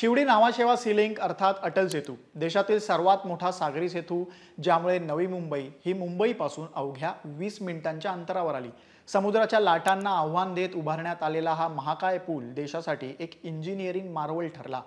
Shivdi नावाशेवा C अर्थात अटल सेतू देशातील सर्वात मोठा सागरी सेतू ज्यामुळे नवी मुंबई ही मुंबईपासून अवघ्या वीस मिनिटांच्या अंतरावर आली समुद्राच्या लाटांना आव्हान देत उभारण्यात आलेला हा महाकाय पूल देशासाठी एक इंजिनिअरिंग मार्वल ठरला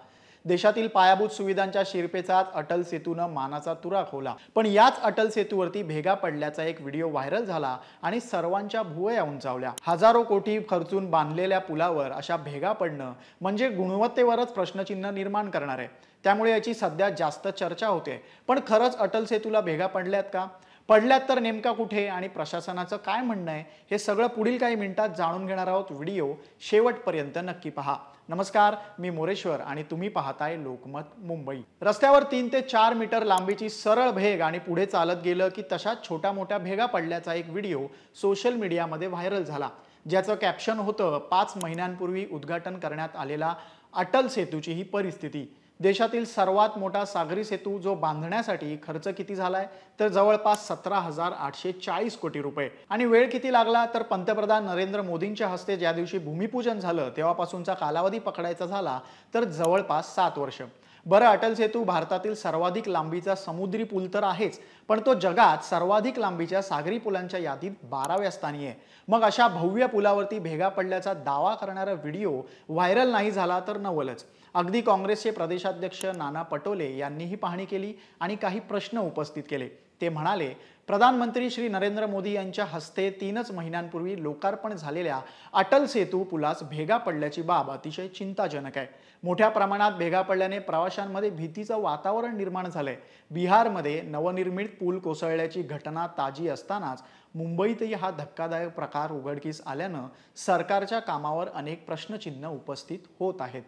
देशातील पायाभूत सुविधांच्या शिरपेचा अटल सेतूनं मानाचा तुरा खोला पण याच अटल सेतूवरती भेगा पडल्याचा एक व्हिडिओ व्हायरल झाला आणि सर्वांच्या भुवया उंचावल्या हजारो कोटी खर्चून बांधलेल्या पुलावर अशा भेगा पडणं म्हणजे गुणवत्तेवरच प्रश्नचिन्ह निर्माण करणार आहे त्यामुळे याची सध्या जास्त चर्चा होते पण खरंच अटल सेतूला भेगा पडल्यात का पडल्यात तर नेमका कुठे आणि प्रशासनाचं काय म्हणणं आहे हे सगळं पुढील काही मिनिटात जाणून घेणार आहोत व्हिडिओ शेवटपर्यंत नक्की पहा नमस्कार मी मोरेश्वर आणि तुम्ही पाहताय लोकमत मुंबई रस्त्यावर तीन ते चार मीटर लांबीची सरळ भेग आणि पुढे चालत गेलं की तशाच छोट्या मोठ्या भेगा पडल्याचा एक व्हिडिओ सोशल मीडियामध्ये व्हायरल झाला ज्याचं कॅप्शन होतं पाच महिन्यांपूर्वी उद्घाटन करण्यात आलेला अटल सेतूची ही परिस्थिती देशातील सर्वात मोठा सागरी सेतू जो बांधण्यासाठी खर्च किती झालाय तर जवळपास सतरा हजार आठशे चाळीस कोटी रुपये आणि वेळ किती लागला तर पंतप्रधान नरेंद्र मोदींच्या हस्ते ज्या दिवशी भूमिपूजन झालं तेव्हापासूनचा कालावधी पकडायचा झाला तर जवळपास सात वर्ष बरं अटल सेतू भारतातील सर्वाधिक लांबीचा समुद्री पूल तर आहेच पण तो जगात सर्वाधिक लांबीच्या सागरी पुलांच्या यादीत बाराव्या स्थानी आहे मग अशा भव्य पुलावरती भेगा पडल्याचा दावा करणारा व्हिडिओ व्हायरल नाही झाला तर नवलच अगदी काँग्रेसचे प्रदेशाध्यक्ष नाना पटोले यांनीही पाहणी केली आणि काही प्रश्न उपस्थित केले ते म्हणाले प्रधानमंत्री श्री नरेंद्र मोदी यांच्या हस्ते तीनच महिन्यांपूर्वी लोकार्पण झालेल्या अटल सेतू पुलास भेगा पडल्याची बाब अतिशय चिंताजनक आहे मोठ्या प्रमाणात भेगा पडल्याने प्रवाशांमध्ये भीतीचं वातावरण निर्माण झालंय बिहारमध्ये नवनिर्मित पूल कोसळल्याची घटना ताजी असतानाच मुंबईतही हा धक्कादायक प्रकार उघडकीस आल्यानं सरकारच्या कामावर अनेक प्रश्नचिन्ह उपस्थित होत आहेत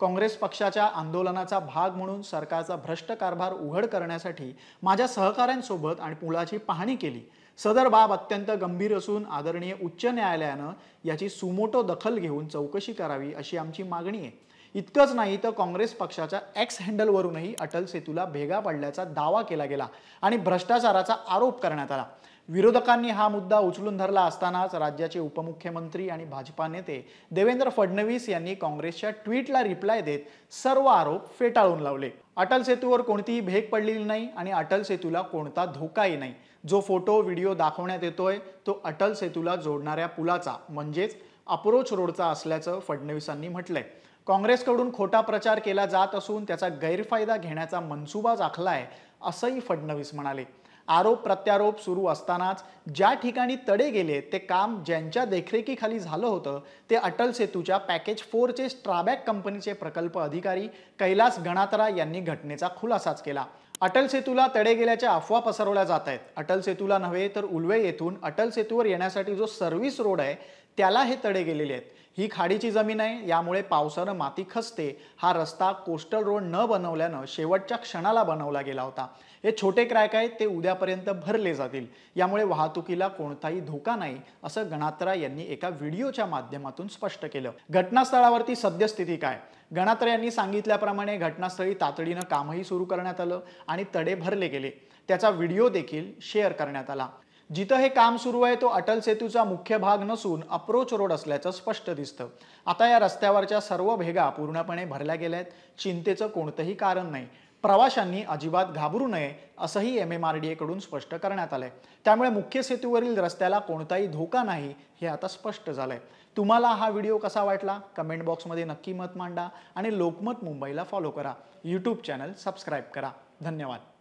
काँग्रेस पक्षाच्या आंदोलनाचा भाग म्हणून सरकारचा भ्रष्ट कारभार उघड करण्यासाठी माझ्या सहकाऱ्यांसोबत आणि पुलाची पाहणी केली सदर बाब अत्यंत गंभीर असून आदरणीय उच्च न्यायालयानं याची सुमोटो दखल घेऊन चौकशी करावी अशी आमची मागणी आहे इतकंच नाही तर काँग्रेस पक्षाच्या एक्स हँडलवरूनही अटल सेतूला भेगा पडल्याचा दावा केला गेला आणि भ्रष्टाचाराचा आरोप करण्यात आला विरोधकांनी हा मुद्दा उचलून धरला असतानाच राज्याचे उपमुख्यमंत्री आणि भाजपा नेते देवेंद्र फडणवीस यांनी काँग्रेसच्या ट्विटला रिप्लाय देत सर्व आरोप फेटाळून लावले अटल सेतूवर कोणतीही भेग पडलेली नाही आणि अटल सेतूला कोणता धोकाही नाही जो फोटो व्हिडिओ दाखवण्यात येतोय तो अटल सेतूला जोडणाऱ्या पुलाचा म्हणजेच अप्रोच रोडचा असल्याचं फडणवीसांनी म्हटलंय काँग्रेसकडून खोटा प्रचार केला जात असून त्याचा गैरफायदा घेण्याचा मनसुबा आखला आहे असंही फडणवीस म्हणाले आरोप प्रत्यारोप सुरू असतानाच ज्या ठिकाणी तडे गेले ते काम ज्यांच्या देखरेखीखाली झालं होतं ते अटल सेतूच्या पॅकेज फोरचे स्ट्राबॅक कंपनीचे प्रकल्प अधिकारी कैलास गणातरा यांनी घटनेचा खुलासाच केला अटल सेतूला तडे गेल्याच्या अफवा पसरवल्या जात आहेत अटल सेतूला नव्हे तर उलवे येथून अटल सेतूवर येण्यासाठी जो सर्व्हिस रोड आहे त्याला हे तडे गेलेले आहेत ही खाडीची जमीन आहे यामुळे पावसानं माती खसते हा रस्ता कोस्टल रोड न बनवल्यानं शेवटच्या क्षणाला बनवला गेला होता हे छोटे क्रॅक आहेत ते उद्यापर्यंत भरले जातील यामुळे वाहतुकीला कोणताही धोका नाही असं गणात्रा यांनी एका व्हिडिओच्या माध्यमातून स्पष्ट केलं घटनास्थळावरती सद्यस्थिती काय गणात्रा यांनी सांगितल्याप्रमाणे घटनास्थळी तातडीनं कामही सुरू करण्यात आलं आणि तडे भरले गेले त्याचा व्हिडिओ देखील शेअर करण्यात आला जिथं हे काम सुरू आहे तो अटल सेतूचा मुख्य भाग नसून अप्रोच रोड असल्याचं स्पष्ट दिसतं आता या रस्त्यावरच्या सर्व भेगा पूर्णपणे भरल्या गेल्या आहेत चिंतेचं कोणतंही कारण नाही प्रवाशांनी अजिबात घाबरू नये असंही एम एम आर डी एकडून स्पष्ट करण्यात आलंय त्यामुळे मुख्य सेतूवरील रस्त्याला कोणताही धोका नाही हे आता स्पष्ट झालंय तुम्हाला हा व्हिडिओ कसा वाटला कमेंट बॉक्समध्ये नक्की मत मांडा आणि लोकमत मुंबईला फॉलो करा यूट्यूब चॅनल सबस्क्राईब करा धन्यवाद